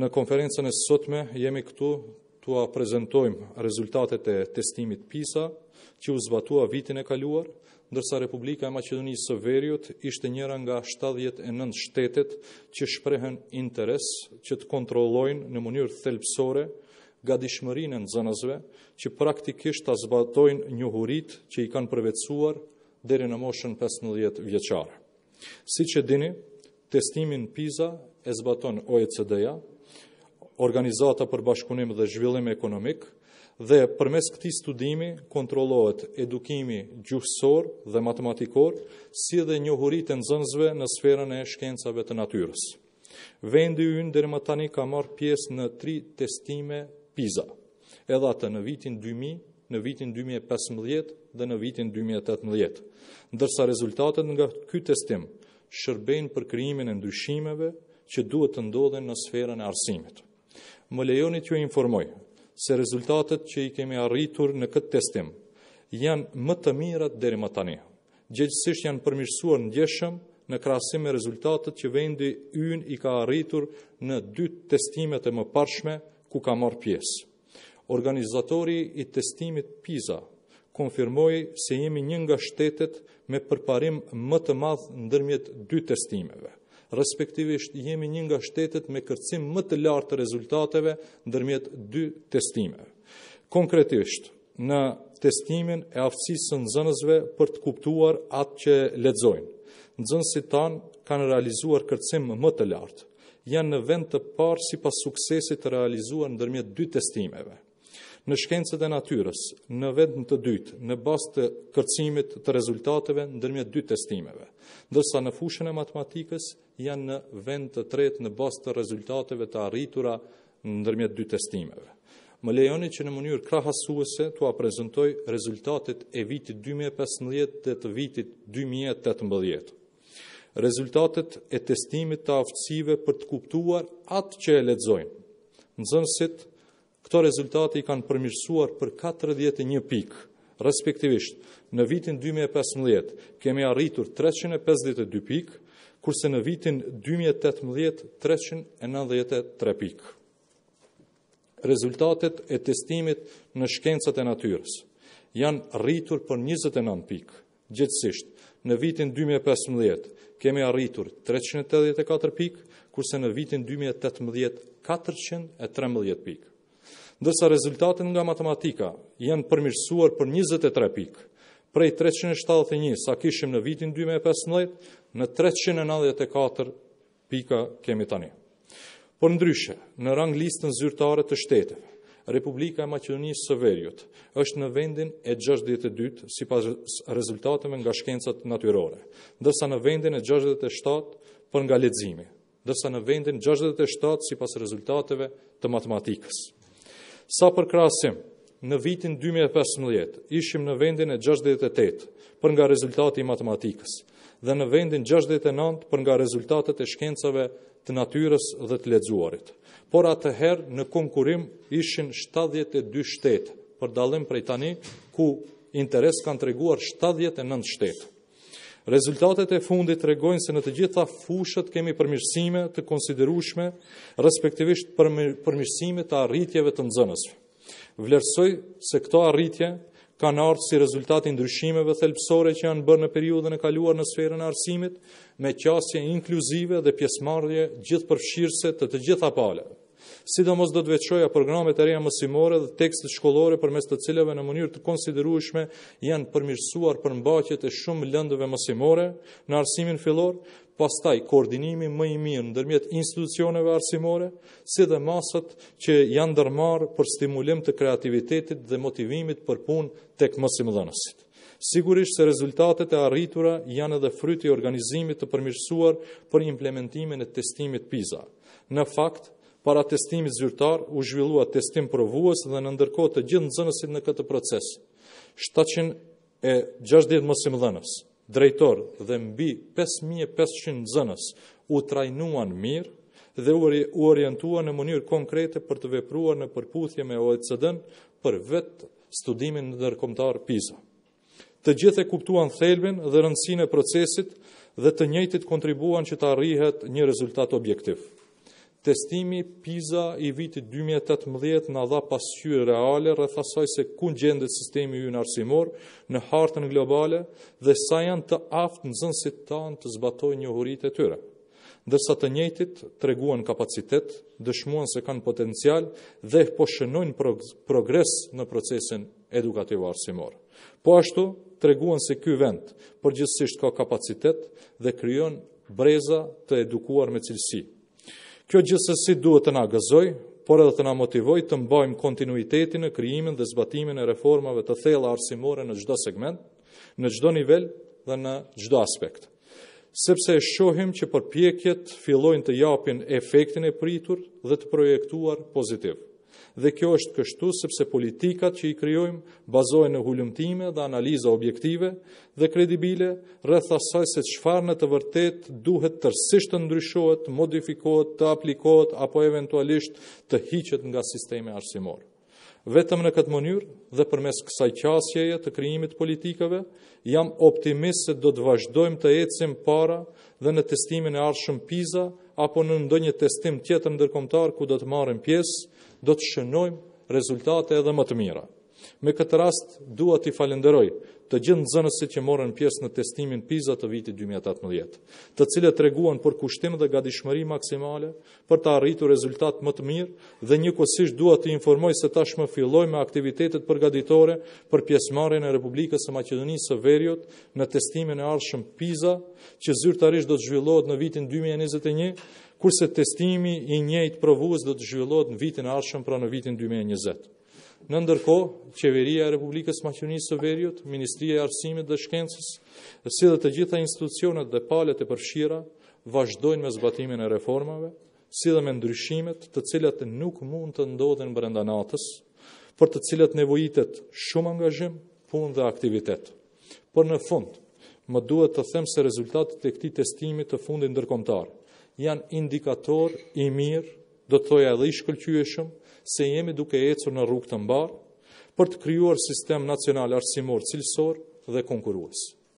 në konferencën e sotme jemi këtu të prezentojmë rezultatet e testimit PISA, që u zbatua vitin e kaluar, ndërsa Republika e Macedonisë së Veriut ishte njëra nga 79 shtetet që shprehen interes që të kontrollojnë në mënyrë thelpsore ga dishmërinë në zënëzve që praktikisht të zbatojnë hurit që i kanë përvecuar deri në moshën 15 vjeqarë. Si që dini, testimin PISA e zbaton OECD-ja, organizata për bashkëpunim dhe zhvillim ekonomik dhe përmes këtij studimi kontrollohet edukimi gjuhësor dhe matematikor, si dhe njohuritë e nxënësve në sferën e shkencave të natyrës. Vendi ynë deri më tani ka marr pjesë në 3 testime PISA, edhe atë në vitin 2000 në vitin 2015 dhe në vitin 2018, ndërsa rezultatet nga ky testim shërbejnë për krijimin e ndryshimeve që duhet të ndodhen në sferën e arsimit. Më lejoni t'ju informoj se rezultatet që i kemi arritur në këtë testim janë më të mira deri më tani. Gjithsesi janë përmirësuar ndjeshëm në krahasim me rezultatet që vendi yn i ka arritur në dy testimet e mëparshme ku ka marr pjesë. Organizatori i testimit PISA konfirmoi se jemi një nga shtetet me përparim më të madh ndërmjet dy testimeve respektivisht jemi një nga shtetet me kërcim më të lartë të rezultateve ndërmjet dy testime. Konkretisht, në testimin e aftësisë së nxënësve për të kuptuar atë që lexojnë. Nxënësit tanë kanë realizuar kërcim më të lartë. Janë në vend të parë sipas suksesit të realizuar ndërmjet dy testimeve në shkencët e natyrës, në vend të dytë, në bastë të kërcimit të rezultateve në dërmjet dy testimeve, ndërsa në fushën e matematikës janë në vend të tretë në bastë të rezultateve të arritura në dërmjet dy testimeve. Më lejoni që në mënyrë krahasuese të aprezentoj rezultatet e vitit 2015 dhe të vitit 2018 rezultatet e testimit të aftësive për të kuptuar atë që e ledzojnë. Në Këto rezultate i kanë përmirësuar për 41 pikë, respektivisht në vitin 2015 kemi arritur 352 pikë, kurse në vitin 2018 393 pikë. Rezultatet e testimit në shkencët e natyres janë rritur për 29 pikë, gjithësisht në vitin 2015 kemi arritur 384 pikë, kurse në vitin 2018 413 pikë ndërsa rezultatet nga matematika janë përmirësuar për 23 pikë, prej 371 sa kishim në vitin 2015, në 394 pika kemi tani. Por ndryshe, në rang listën zyrtare të shtetëve, Republika e Maqedonisë së Veriut është në vendin e 62 si pas rezultateve nga shkencët natyrore, ndërsa në vendin e 67 për nga ledzimi, ndërsa në vendin 67 si pas rezultateve të matematikës. Sa për krasim, në vitin 2015 ishim në vendin e 68 për nga rezultati i matematikës dhe në vendin 69 për nga rezultatet e shkencave të natyres dhe të ledzuarit. Por atëherë në konkurim ishin 72 shtetë për dalim prej tani ku interes kanë treguar 79 shtetë. Rezultatet e fundit të regojnë se në të gjitha fushët kemi përmirësime të konsiderushme, respektivisht përmirësime të arritjeve të nëzënës. Vlerësoj se këto arritje kanë ardhë si rezultat ndryshimeve thelpsore që janë bërë në periudën e kaluar në sferën e arsimit, me qasje inkluzive dhe pjesmarje gjithë përfshirëse të të gjitha palet. Sidomos do të veçojë programet e reja mësimore dhe tekstet shkollore përmes të cilave në mënyrë të konsiderueshme janë përmirësuar për mbajtjet e shumë lëndëve mësimore në arsimin fillor, pastaj koordinimi më i mirë ndërmjet institucioneve arsimore, si dhe masat që janë ndërmarrë për stimulim të kreativitetit dhe motivimit për punë tek mësimdhënësit. Sigurisht se rezultatet e arritura janë edhe fryti organizimit të përmirësuar për implementimin e testimit PISA. Në fakt, para testimit zyrtar u zhvillua testim provues dhe në ndërkohë të gjithë nxënësit në këtë proces 760 dhenës, drejtor dhe mbi 5500 nxënës u trajnuan mirë dhe u orientuan në mënyrë konkrete për të vepruar në përputhje me OECD-n për vetë studimin ndërkombëtar PISA. Të gjithë e kuptuan thelbin dhe rëndësinë e procesit dhe të njëjtit kontribuan që të arrihet një rezultat objektiv. Testimi PISA i vitit 2018 në dha pasqyrë reale rreth asaj se ku në gjendet sistemi ju në arsimor në hartën globale dhe sa janë të aftë në zënësit tanë të zbatoj një hurit e tyre. Dërsa të njëtit treguan kapacitet, dëshmuan se kanë potencial dhe po shënojnë progres në procesin edukativ arsimor. Po ashtu, treguan se ky vend përgjithsisht ka kapacitet dhe kryon breza të edukuar me cilësi. Kjo gjithëse si duhet të nga gëzoj, por edhe të nga motivoj të mbajmë kontinuitetin e krijimin dhe zbatimin e reformave të thela arsimore në gjdo segment, në gjdo nivel dhe në gjdo aspekt. Sepse e shohim që përpjekjet fillojnë të japin efektin e pritur dhe të projektuar pozitivë. Dhe kjo është kështu sepse politikat që i krijojmë bazohen në hulumtime dhe analiza objektive dhe kredibile rreth asaj se çfarë në të vërtet duhet tërësisht të ndryshohet, modifikohet, të aplikohet apo eventualisht të hiqet nga sistemi arsimor. Vetëm në këtë mënyrë dhe përmes kësaj qasjeje të krijimit të politikave, jam optimist se do të vazhdojmë të ecim para dhe në testimin e ardhshëm Pisa, apo në ndonjë testim tjetër ndërkombëtar ku do të marrim pjesë, do të shënojmë rezultate edhe më të mira. Me këtë rast dua t'i falenderoj të gjithë nëzënësit që morën pjesë në testimin PISA të vitit 2018, të cilët reguan për kushtim dhe gadishmëri maksimale për të arritu rezultat më të mirë dhe një kosisht duhet të informoj se tashmë filloj me aktivitetet përgaditore për pjesëmarrjen e Republikës e Macedonisë së Veriut në testimin e arshëm PISA, që zyrtarisht do të zhvillohet në vitin 2021, kurse testimi i njëjtë provues do të zhvillohet në vitin e ardhshëm, pra në vitin 2020. Në ndërko, qeveria e Republikës Maqenisë së Veriut, Ministria e Arsimit dhe Shkencës, si dhe të gjitha institucionet dhe palet e përshira, vazhdojnë me zbatimin e reformave, si dhe me ndryshimet të cilat nuk mund të ndodhen brenda natës, për të cilat nevojitet shumë angazhim, pun dhe aktivitet. Por në fund, më duhet të them se rezultatit e këti testimit të fundin dërkomtar, janë indikator i mirë, do të thoja edhe i shkëllqyëshëm, se jemi duke ecur në rrugë të mbarë për të krijuar sistem nacional arsimor cilësor dhe konkurues.